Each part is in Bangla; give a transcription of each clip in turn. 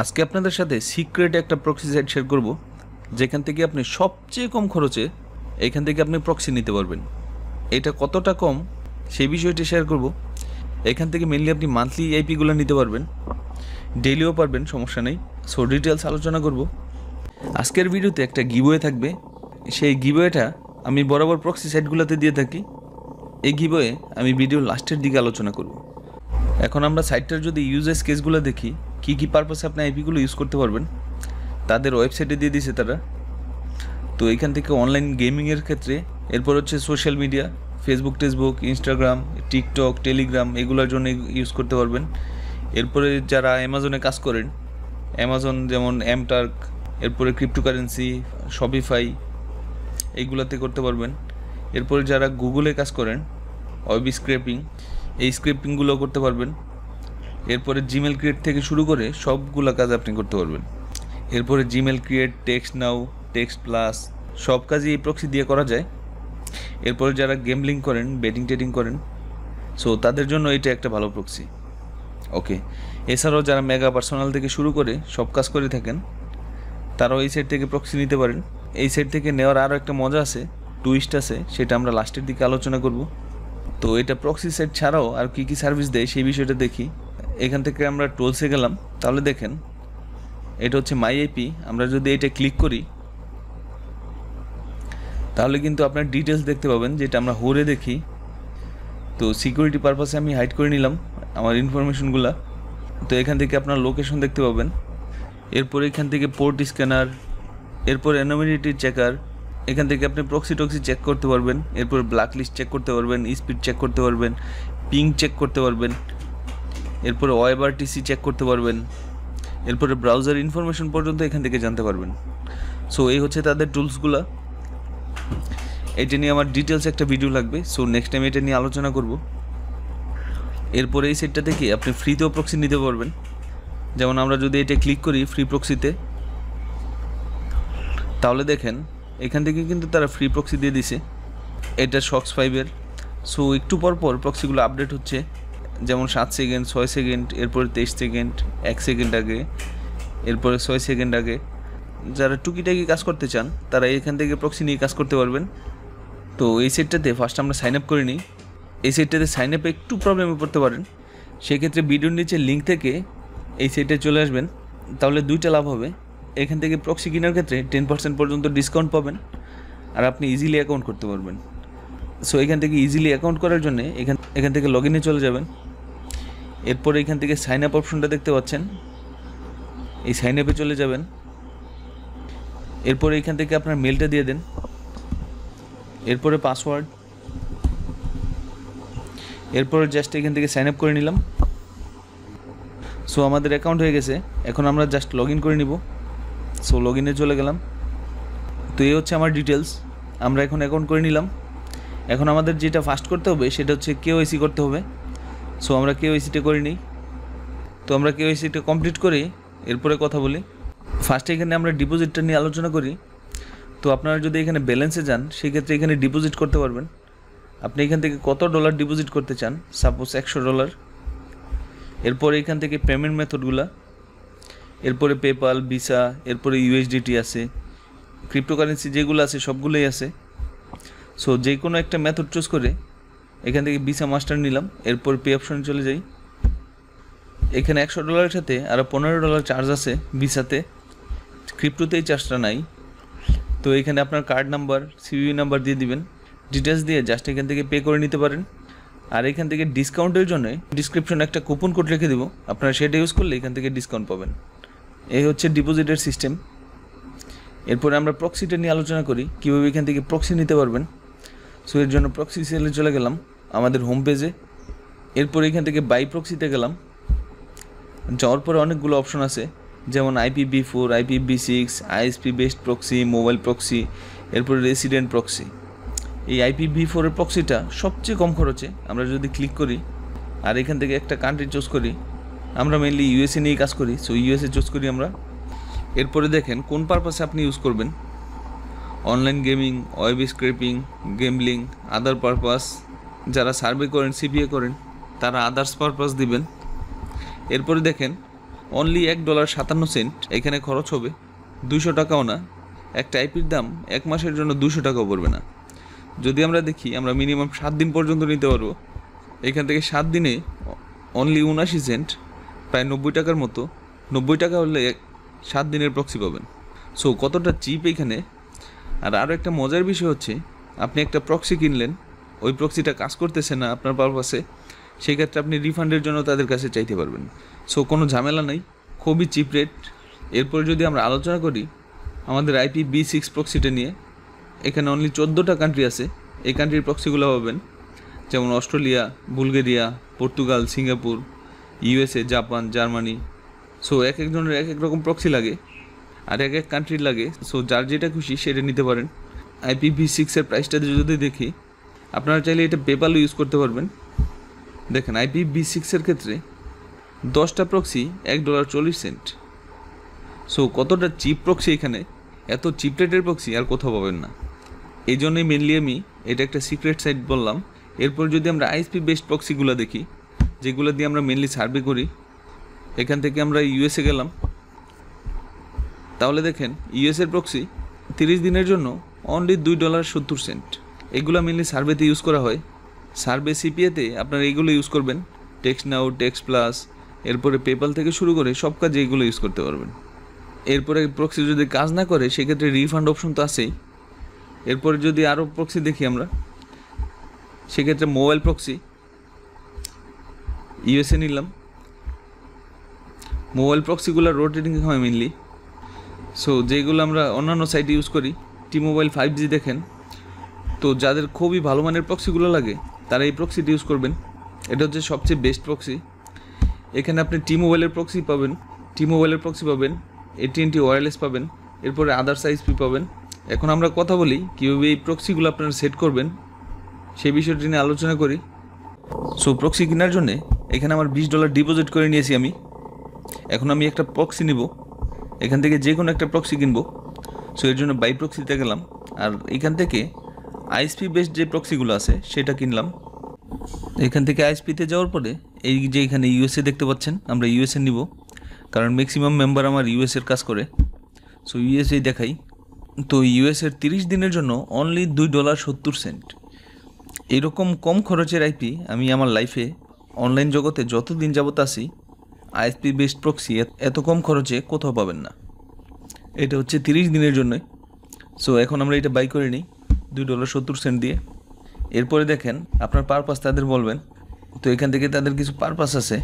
আজকে আপনাদের সাথে সিক্রেট একটা প্রক্সি সাইট শেয়ার করব যেখান থেকে আপনি সবচেয়ে কম খরচে এখান থেকে আপনি প্রক্সি নিতে পারবেন এটা কতটা কম সেই বিষয়টি শেয়ার করব এখান থেকে মেনলি আপনি মান্থলি আইপিগুলো নিতে পারবেন ডেলিও পারবেন সমস্যা নেই সো ডিটেলস আলোচনা করব আজকের ভিডিওতে একটা গিবোয়ে থাকবে সেই গিবোয়েটা আমি বরাবর প্রক্সি সাইটগুলোতে দিয়ে থাকি এই গিবোয়ে আমি ভিডিও লাস্টের দিকে আলোচনা করব এখন আমরা সাইটটার যদি ইউজেস কেসগুলো দেখি কী কী পারপাসে আপনি আইপিগুলো ইউজ করতে পারবেন তাদের ওয়েবসাইটে দিয়ে দিয়েছে তারা তো এখান থেকে অনলাইন গেমিংয়ের ক্ষেত্রে এরপর হচ্ছে সোশ্যাল মিডিয়া ফেসবুক টেসবুক ইনস্টাগ্রাম টিকটক টেলিগ্রাম এগুলোর জন্য ইউজ করতে পারবেন এরপরে যারা অ্যামাজনে কাজ করেন অ্যামাজন যেমন অ্যামটার্ক এরপরে ক্রিপ্টোকারেন্সি শপিফাই এইগুলাতে করতে পারবেন এরপরে যারা গুগলে কাজ করেন ওয়েব স্ক্রেপিং এই স্ক্রেপিংগুলো করতে পারবেন এরপরে জিমেল ক্রিয়েট থেকে শুরু করে সবগুলো কাজ আপনি করতে পারবেন এরপরে Gmail create TextNow TextPlus সব কাজই এই প্রক্সি দিয়ে করা যায় এরপরে যারা গেমলিং করেন বেটিং টেটিং করেন সো তাদের জন্য এটা একটা ভালো প্রক্সি ওকে এছাড়াও যারা মেগা পার্সোনাল থেকে শুরু করে সব কাজ করে থাকেন তারাও এই সাইড থেকে প্রক্সি নিতে পারেন এই সাইড থেকে নেওয়ার আরও একটা মজা আছে টুইস্ট আছে সেটা আমরা লাস্টের দিকে আলোচনা করব তো এটা প্রক্সি সাইট ছাড়াও আর কী কী সার্ভিস দেয় সেই বিষয়টা দেখি এখান থেকে আমরা টোলসে গেলাম তাহলে দেখেন এটা হচ্ছে মাই আইপি আমরা যদি এটা ক্লিক করি তাহলে কিন্তু আপনার ডিটেলস দেখতে পাবেন যেটা আমরা হোরে দেখি তো সিকিউরিটি পারপাসে আমি হাইড করে নিলাম আমার ইনফরমেশনগুলো তো এখান থেকে আপনার লোকেশন দেখতে পাবেন এরপর এখান থেকে পোর্ট স্ক্যানার এরপর অ্যানোমিনিটি চেকার এখান থেকে আপনি প্রক্সি টক্সি চেক করতে পারবেন এরপর ব্ল্যাকলিস্ট লিস্ট চেক করতে পারবেন স্পিড চেক করতে পারবেন পিং চেক করতে পারবেন এরপরে ওয়েবারটিসি চেক করতে পারবেন এরপরে ব্রাউজার ইনফরমেশন পর্যন্ত এখান থেকে জানতে পারবেন সো এই হচ্ছে তাদের টুলসগুলো এটা নিয়ে আমার ডিটেলস একটা ভিডিও লাগবে সো নেক্সট টাইম এটা নিয়ে আলোচনা করব এরপরে এই সেটটা থেকে আপনি ফ্রিতেও প্রক্সি নিতে পারবেন যেমন আমরা যদি এটা ক্লিক করি ফ্রি প্রক্সিতে তাহলে দেখেন এখান থেকে কিন্তু তারা ফ্রি প্রক্সি দিয়ে দিছে এটা শক্স ফাইভের সো একটু পর পর প্রক্সিগুলো আপডেট হচ্ছে যেমন সাত সেকেন্ড ছয় সেকেন্ড এরপরে তেইশ সেকেন্ড এক সেকেন্ড আগে এরপরে ছয় সেকেন্ড আগে যারা টুকিটাকি কাজ করতে চান তারা এখান থেকে প্রক্সি নিয়ে কাজ করতে পারবেন তো এই সেটটাতে ফার্স্ট আমরা সাইন আপ করে নিই এই সেটটাতে সাইন আপে একটু প্রবলেমে পড়তে পারেন সেক্ষেত্রে ভিডিওর নিচে লিঙ্ক থেকে এই সেটে চলে আসবেন তাহলে দুইটা লাভ হবে এখান থেকে প্রক্সি কেনার ক্ষেত্রে টেন পার্সেন্ট পর্যন্ত ডিসকাউন্ট পাবেন আর আপনি ইজিলি অ্যাকাউন্ট করতে পারবেন সো এখান থেকে ইজিলি অ্যাকাউন্ট করার জন্য এখান এখান থেকে লগ ইনে চলে যাবেন এরপর এখান থেকে সাইন আপ অপশনটা দেখতে পাচ্ছেন এই সাইন আপে চলে যাবেন এরপর এখান থেকে আপনার মেলটা দিয়ে দেন এরপরে পাসওয়ার্ড এরপর জাস্ট এখান থেকে সাইন আপ করে নিলাম সো আমাদের অ্যাকাউন্ট হয়ে গেছে এখন আমরা জাস্ট লগ করে নিব সো লগ চলে গেলাম তো এই হচ্ছে আমার ডিটেলস আমরা এখন অ্যাকাউন্ট করে নিলাম এখন আমাদের যেটা ফার্স্ট করতে হবে সেটা হচ্ছে কেওয়াইসি করতে হবে সো আমরা কেউ এই সিটে করিনি তো আমরা কেউ এই কমপ্লিট করি এরপরে কথা বলি ফার্স্টে এখানে আমরা ডিপোজিটটা নিয়ে আলোচনা করি তো আপনারা যদি এখানে ব্যালেন্সে যান সেক্ষেত্রে এখানে ডিপোজিট করতে পারবেন আপনি এখান থেকে কত ডলার ডিপোজিট করতে চান সাপোজ একশো ডলার এরপরে এখান থেকে পেমেন্ট মেথডগুলা এরপরে পেপাল ভিসা এরপরে ইউএসডিটি আছে ক্রিপ্টোকারেন্সি যেগুলো আছে সবগুলোই আছে সো যে কোনো একটা মেথড চুজ করে এখান থেকে বিসা মাস্টার নিলাম এরপর পে অপশনে চলে যাই এখানে একশো ডলারের সাথে আরও পনেরো ডলার চার্জ আছে ভিসাতে ক্রিপ্টোতেই চার্জটা নাই তো এখানে আপনার কার্ড নাম্বার সিবিবি নাম্বার দিয়ে দিবেন ডিটেলস দিয়ে জাস্ট এখান থেকে পে করে নিতে পারেন আর এখান থেকে ডিসকাউন্টের জন্য ডিসক্রিপশনে একটা কুপন কোড রেখে দেবো আপনারা সেটা ইউজ করলে এখান থেকে ডিসকাউন্ট পাবেন এই হচ্ছে ডিপোজিটের সিস্টেম এরপরে আমরা প্রক্সিটা নিয়ে আলোচনা করি কীভাবে এখান থেকে প্রক্সি নিতে পারবেন সো এর জন্য প্রক্সি সেলে চলে গেলাম আমাদের হোম পেজে এরপর এখান থেকে বাই প্রক্সিতে গেলাম যাওয়ার পরে অনেকগুলো অপশন আছে যেমন IPv four IPv six ISP best proxy mobile proxy এরপরে রেসিডেন্ট প্রক্সি এই বি ফোরের প্রক্সিটা সবচেয়ে কম খরচে আমরা যদি ক্লিক করি আর এখান থেকে একটা কান্ট্রি চুজ করি আমরা মেনলি ইউএসএ নিয়েই কাজ করি সো ইউএসএ চুজ করি আমরা এরপরে দেখেন কোন পারপাসে আপনি ইউজ করবেন online gaming web scraping gambling other purpose যারা সার্ভে করেন সিবিএ করেন তারা আদার্স পারপাস দিবেন এরপরে দেখেন অনলি এক ডলার সাতান্ন সেন্ট এখানে খরচ হবে দুশো টাকাও না একটা আইপির দাম এক মাসের জন্য দুশো টাকাও পড়বে না যদি আমরা দেখি আমরা মিনিমাম সাত দিন পর্যন্ত নিতে পারবো এখান থেকে সাত দিনে অনলি উনাশি সেন্ট প্রায় নব্বই টাকার মতো নব্বই টাকা হলে এক সাত দিনের প্রক্সি পাবেন সো কতটা চিপ এখানে আর আরও একটা মজার বিষয় হচ্ছে আপনি একটা প্রক্সি কিনলেন ওই প্রক্সিটা কাজ করতেছে না আপনার পারপাসে সেই ক্ষেত্রে আপনি রিফান্ডের জন্য তাদের কাছে চাইতে পারবেন সো কোনো ঝামেলা নেই খুবই চিপ রেট এরপরে যদি আমরা আলোচনা করি আমাদের আইপি বি সিক্স প্রক্সিটা নিয়ে এখানে অনলি চোদ্দোটা কান্ট্রি আছে এই কান্ট্রির প্রক্সিগুলো পাবেন যেমন Australia Bulgaria Portugal Singapore USA Japan Germany so এক একজনের এক এক রকম প্রক্সি লাগে আর এক এক কান্ট্রির লাগে সো যার যেটা খুশি সেটা নিতে পারেন আইপি বি সিক্সের প্রাইসটা যদি দেখি আপনারা চাইলে এটা পেপালও ইউজ করতে পারবেন দেখেন আইপি বি সিক্সের ক্ষেত্রে দশটা প্রক্সি এক ডলার চল্লিশ সেন্ট সো কতটা চিপ প্রক্সি এখানে এত চিপ রেটের প্রক্সি আর কোথাও পাবেন না এই জন্যই মেনলি আমি এটা একটা সিক্রেট সাইট বললাম এরপর যদি আমরা আইএসপি বেস্ট প্রক্সিগুলো দেখি যেগুলো দিয়ে আমরা মেনলি সার্ভে করি এখান থেকে আমরা ইউএসএ গেলাম তাহলে দেখেন ইউএসএর প্রক্সি তিরিশ দিনের জন্য অনলি দুই ডলার সত্তর সেন্ট এগুলো মেনলি সার্ভেতে ইউজ করা হয় সার্ভে সিপিএতে আপনারা এগুলো ইউজ করবেন টেক্সট নাও টেক্সট প্লাস এরপরে পেপাল থেকে শুরু করে সব কাজে এগুলো ইউজ করতে পারবেন এরপরে প্রক্সি যদি কাজ না করে সেক্ষেত্রে রিফান্ড অপশন তো আছেই এরপরে যদি আরও প্রক্সি দেখি আমরা সেক্ষেত্রে মোবাইল প্রক্সি ইউএসএ নিলাম মোবাইল প্রক্সিগুলো রোটেটিং হয় মেনলি সো যেগুলো আমরা অন্যান্য সাইটে ইউজ করি টি মোবাইল ফাইভ জি দেখেন তো যাদের খুবই ভালো মানের প্রক্সিগুলো লাগে তারা এই প্রক্সিটি ইউজ করবেন এটা হচ্ছে সবচেয়ে বেস্ট প্রক্সি এখানে আপনি টি মোবাইলের প্রক্সি পাবেন টি মোবাইলের প্রক্সি পাবেন এটিএনটি ওয়্যারলেস পাবেন এরপরে আদার্স আইসপি পাবেন এখন আমরা কথা বলি কীভাবে এই প্রক্সিগুলো আপনারা সেট করবেন সেই বিষয়টি নিয়ে আলোচনা করি সো প্রক্সি কেনার জন্য এখানে আমার বিশ ডলার ডিপোজিট করে নিয়েছি আমি এখন আমি একটা প্রক্সি নিব এখান থেকে যে কোনো একটা প্রক্সি কিনবো সো এর জন্য বাই প্রক্সিতে গেলাম আর এখান থেকে আইএসপি বেসড যে প্রক্সিগুলো আছে সেটা কিনলাম এখান থেকে আইএসপিতে যাওয়ার পরে এই যে এখানে ইউএসএ দেখতে পাচ্ছেন আমরা ইউএসএ নিব কারণ ম্যাক্সিমাম মেম্বার আমার ইউএসএর কাজ করে সো ইউএসএ দেখাই তো ইউএসএর তিরিশ দিনের জন্য অনলি দুই ডলার সত্তর সেন্ট এরকম কম খরচের আইপি আমি আমার লাইফে অনলাইন জগতে যত দিন যাবত আসি আইএসপি বেসড প্রক্সি এত কম খরচে কোথাও পাবেন না এটা হচ্ছে তিরিশ দিনের জন্যই সো এখন আমরা এটা বাই করে নিই দুই ডলার সত্তর সেন্ট দিয়ে এরপরে দেখেন আপনার পারপাস তাদের বলবেন তো এখান থেকে তাদের কিছু পারপাস আছে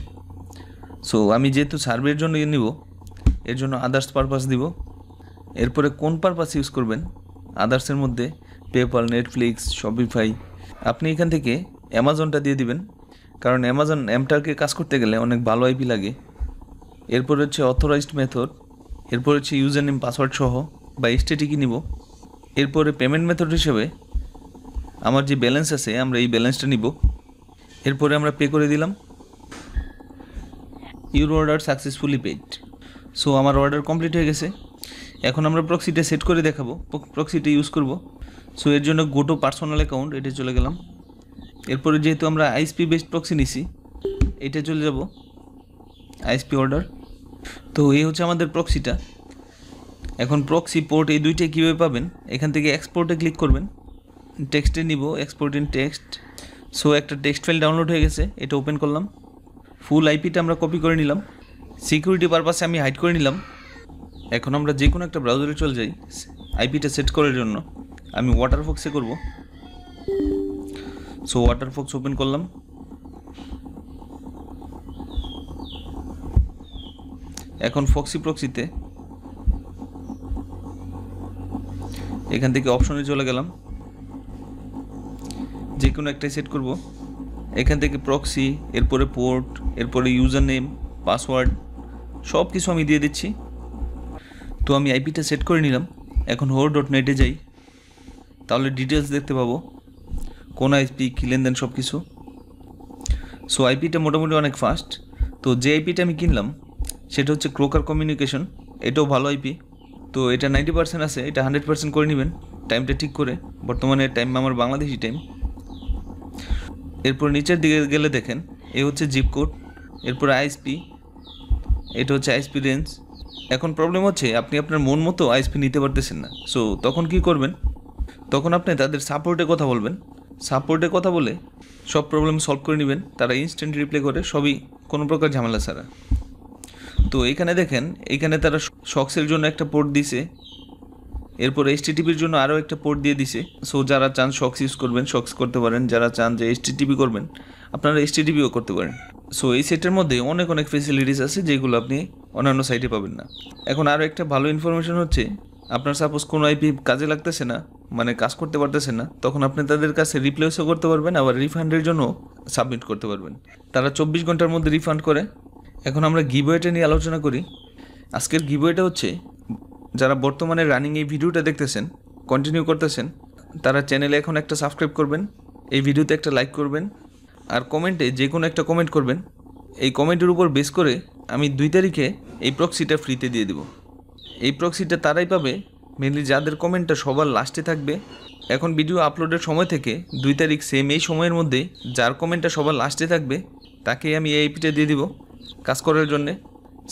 সো আমি যেহেতু সার্ভের জন্য ইয়ে নিব এর জন্য আদার্স পারপাস দিব এরপরে কোন পারপাস ইউজ করবেন আদার্সের মধ্যে পেপাল নেটফ্লিক্স শপিফাই আপনি এখান থেকে অ্যামাজনটা দিয়ে দিবেন কারণ অ্যামাজন অ্যামটারকে কাজ করতে গেলে অনেক ভালো আইপি লাগে এরপর হচ্ছে অথরাইজড মেথড এরপর হচ্ছে ইউজার নেম পাসওয়ার্ড সহ বা এসটিটি কি নিব এরপরে পেমেন্ট মেথড হিসেবে আমার যে ব্যালেন্স আছে আমরা এই ব্যালেন্সটা নিব এরপরে আমরা পে করে দিলাম your order successfully paid so আমার অর্ডার কমপ্লিট হয়ে গেছে এখন আমরা প্রক্সিটা সেট করে দেখাবো প্রক্সিটা ইউজ করব সো এর জন্য গোটো পার্সোনাল অ্যাকাউন্ট এটা চলে গেলাম এরপরে যেহেতু আমরা আইএসপি বেসড প্রক্সি নিছি এটা চলে যাব আইএসপি অর্ডার তো এই হচ্ছে আমাদের প্রক্সিটা এখন প্রক্সি পোর্ট এই দুইটাই কীভাবে পাবেন এখান থেকে এক্সপোর্টে ক্লিক করবেন টেক্সটে নিব এক্সপোর্ট ইন টেক্সট সো একটা টেক্সট ফাইল ডাউনলোড হয়ে গেছে এটা ওপেন করলাম ফুল আইপিটা আমরা কপি করে নিলাম সিকিউরিটি পারপাসে আমি হাইড করে নিলাম এখন আমরা যে কোনো একটা ব্রাউজারে চলে যাই আইপিটা সেট করার জন্য আমি ওয়াটার ফক্সে করব সো ওয়াটার ফক্স ওপেন করলাম এখন ফক্সি প্রক্সিতে এখান থেকে অপশনে চলে গেলাম যে কোনো একটাই সেট করব এখান থেকে প্রক্সি এরপরে পোর্ট এরপরে ইউজার নেম পাসওয়ার্ড সব কিছু আমি দিয়ে দিচ্ছি তো আমি আইপিটা সেট করে নিলাম এখন হোর ডট নেটে যাই তাহলে ডিটেলস দেখতে পাবো কোন আইপি কী লেনদেন সব কিছু সো আইপিটা মোটামুটি অনেক ফাস্ট তো যে আইপিটা আমি কিনলাম সেটা হচ্ছে ক্রোকার কমিউনিকেশন এটাও ভালো আইপি তো এটা নাইনটি পার্সেন্ট আছে এটা হান্ড্রেড পার্সেন্ট করে নেবেন টাইমটা ঠিক করে বর্তমানে টাইম আমার বাংলাদেশি টাইম এরপর নিচের দিকে গেলে দেখেন এ হচ্ছে জিপ কোড এরপর আইএসপি এটা হচ্ছে আইএসপি রেঞ্জ এখন প্রবলেম হচ্ছে আপনি আপনার মন মতো আইএসপি নিতে পারতেছেন না সো তখন কি করবেন তখন আপনি তাদের সাপোর্টে কথা বলবেন সাপোর্টে কথা বলে সব প্রবলেম সলভ করে নেবেন তারা ইনস্ট্যান্ট রিপ্লাই করে সবই কোনো প্রকার ঝামেলা ছাড়া তো এখানে দেখেন এখানে তারা সক্সের জন্য একটা পোর্ট দিছে এরপর টিভির জন্য আরও একটা পোর্ট দিয়ে দিছে সো যারা চান শক্স ইউজ করবেন শক্স করতে পারেন যারা চান যে এসটিটিপি করবেন আপনারা এসটিটিপিও করতে পারেন সো এই সেটের মধ্যে অনেক অনেক ফেসিলিটিস আছে যেগুলো আপনি অন্যান্য সাইটে পাবেন না এখন আরও একটা ভালো ইনফরমেশন হচ্ছে আপনার সাপোজ কোনো আইপি কাজে লাগতেছে না মানে কাজ করতে পারতেছে না তখন আপনি তাদের কাছে রিপ্লেসও করতে পারবেন আবার রিফান্ডের জন্য সাবমিট করতে পারবেন তারা চব্বিশ ঘন্টার মধ্যে রিফান্ড করে এখন আমরা গিবোয়েটা নিয়ে আলোচনা করি আজকের গিবওয়েটা হচ্ছে যারা বর্তমানে রানিং এই ভিডিওটা দেখতেছেন কন্টিনিউ করতেছেন তারা চ্যানেলে এখন একটা সাবস্ক্রাইব করবেন এই ভিডিওতে একটা লাইক করবেন আর কমেন্টে যে কোনো একটা কমেন্ট করবেন এই কমেন্টের উপর বেস করে আমি দুই তারিখে এই প্রক্সিটা ফ্রিতে দিয়ে দেব এই প্রক্সিটা তারাই পাবে মেনলি যাদের কমেন্টটা সবার লাস্টে থাকবে এখন ভিডিও আপলোডের সময় থেকে দুই তারিখ সেম এই সময়ের মধ্যে যার কমেন্টটা সবার লাস্টে থাকবে তাকেই আমি এই পিটা দিয়ে দিব কাজ করার জন্যে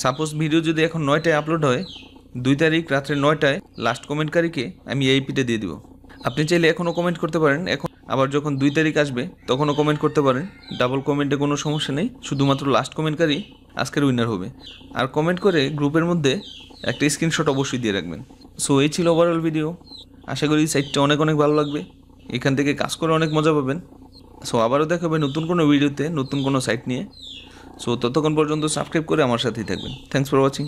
সাপোজ ভিডিও যদি এখন নয়টায় আপলোড হয় দুই তারিখ রাত্রে নয়টায় লাস্ট কমেন্টকারীকে আমি এই পিটে দিয়ে দিব আপনি চাইলে এখনও কমেন্ট করতে পারেন এখন আবার যখন দুই তারিখ আসবে তখনও কমেন্ট করতে পারেন ডাবল কমেন্টে কোনো সমস্যা নেই শুধুমাত্র লাস্ট কমেন্টকারী আজকের উইনার হবে আর কমেন্ট করে গ্রুপের মধ্যে একটা স্ক্রিনশট অবশ্যই দিয়ে রাখবেন সো এই ছিল ওভারঅল ভিডিও আশা করি সাইটটা অনেক অনেক ভালো লাগবে এখান থেকে কাজ করে অনেক মজা পাবেন সো আবারও দেখাবে নতুন কোনো ভিডিওতে নতুন কোনো সাইট নিয়ে সো ততক্ষণ পর্যন্ত সাবস্ক্রাইব করে আমার সাথেই থাকবেন থ্যাংকস ফর ওয়াচিং